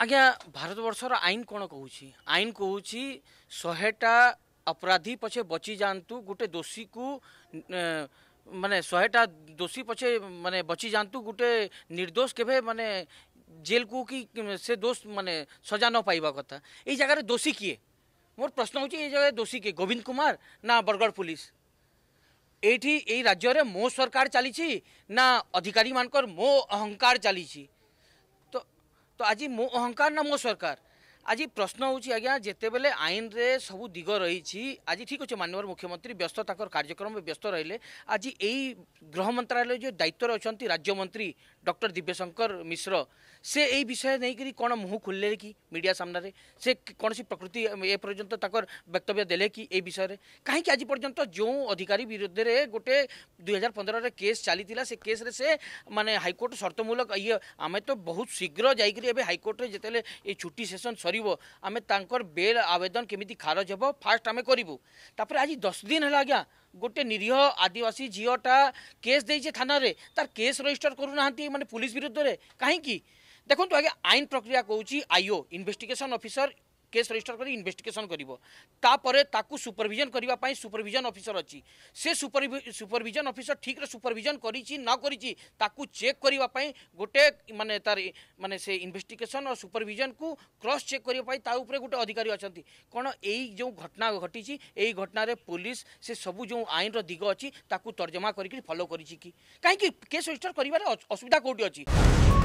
आज्ञा भारतवर्षर आईन कौन कौन आईन कौन शहेटा अपराधी पछे बची जातु गोटे दोषी को मान शहेटा दोषी पचे मान बची जातु गोटे निर्दोष के मानने जेल को कि से दोष मानने सजा न पाइबा कथा ये जगार दोषी किए मोर प्रश्न हो जगह दोषी किए गोविंद कुमार ना बरगढ़ पुलिस ये राज्य में मो सरकार चली अधिकारी मानकर मो अहंकार चली तो आज मो अहंकार ना मो सरकार आज प्रश्न होज्ञा जिते बेले आईन रे सब दिग रही आज ठीक अच्छे मानव मुख्यमंत्री व्यस्त कार्यक्रम व्यस्त रही आज यही गृह मंत्रालय जो दायित्व अच्छा राज्य मंत्री डक्टर दिव्यशंकर मिश्र से यही विषय नहीं कर मुह खुल कि मीडिया सामना रे से कौन सी प्रकृति ए पर्यटन तक वक्तव्य दे कि विषय कहीं आज पर्यटन जो अधिकारी विरोध में गोटे दुई हजार पंद्रह केस चली से केस रे से मानने हाइकोर्ट सर्तमूलक ये आम तो बहुत शीघ्र जाकर हाइकोर्ट जिते छुट्टी सेसन सर পড়ব আমি তাঁর বেল আবেদন কমিটি খারজ হব ফার্স্ট আমি করবু তাপরে আজ দশ দিন হল আজ্ঞা গোটে নিরীহ আদিবাসী ঝিওটা কেস দিয়েছে থানায় তার কেস রেজিষ্টর করু না মানে পুলিশ বিরুদ্ধে কিন্তু আগে আইন প্রক্রিয়া কৌছি IO investigation officer case register कर इनभेस्टिगेसन कर सुपरभिजन करने सुपरभिजन अफिसर अच्छी से सुपरभिजन अफिसर ठीक सुपरभिजन कर चेक करने गोटे मानने तार मानने से इनभेस्टिगेसन और सुपरभिजन को क्रस चेक करने गोटे अधिकारी अच्छा कौन यो घटना घटी यही घटन पुलिस से सब जो आईन रिग अच्छी तर्जमा करफलो कर केस रेजिस्टर कर असुविधा कौटी अच्छी